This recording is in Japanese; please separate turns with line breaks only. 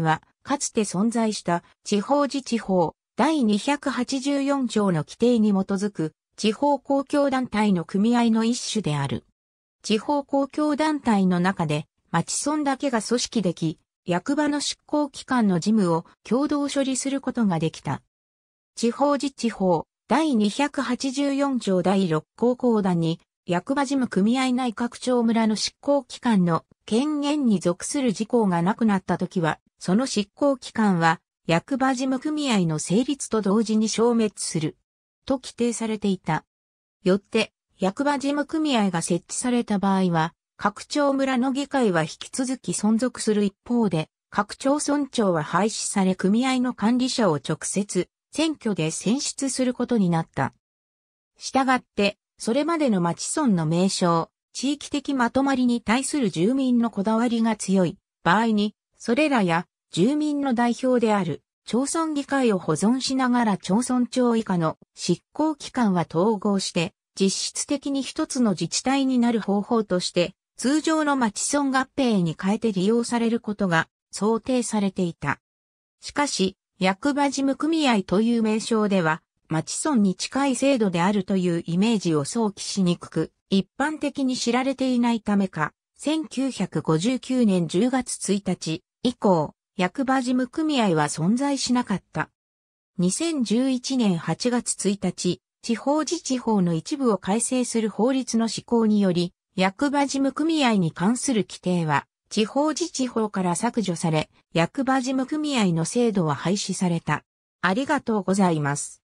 は、かつて存在した地方自治法第284条の規定に基づく地方公共団体の組合の一種である。地方公共団体の中で町村だけが組織でき、役場の執行機関の事務を共同処理することができた。地方自治法第284条第6項公団に役場事務組合内各町村の執行機関の権限に属する事項がなくなった時は、その執行機関は、役場事務組合の成立と同時に消滅する。と規定されていた。よって、役場事務組合が設置された場合は、各町村の議会は引き続き存続する一方で、各町村長は廃止され組合の管理者を直接選挙で選出することになった。したがって、それまでの町村の名称、地域的まとまりに対する住民のこだわりが強い場合に、それらや住民の代表である町村議会を保存しながら町村長以下の執行機関は統合して実質的に一つの自治体になる方法として通常の町村合併に変えて利用されることが想定されていた。しかし、役場事務組合という名称では、町村に近い制度であるというイメージを想起しにくく、一般的に知られていないためか、1959年10月1日以降、役場事務組合は存在しなかった。2011年8月1日、地方自治法の一部を改正する法律の施行により、役場事務組合に関する規定は、地方自治法から削除され、役場事務組合の制度は廃止された。ありがとうございます。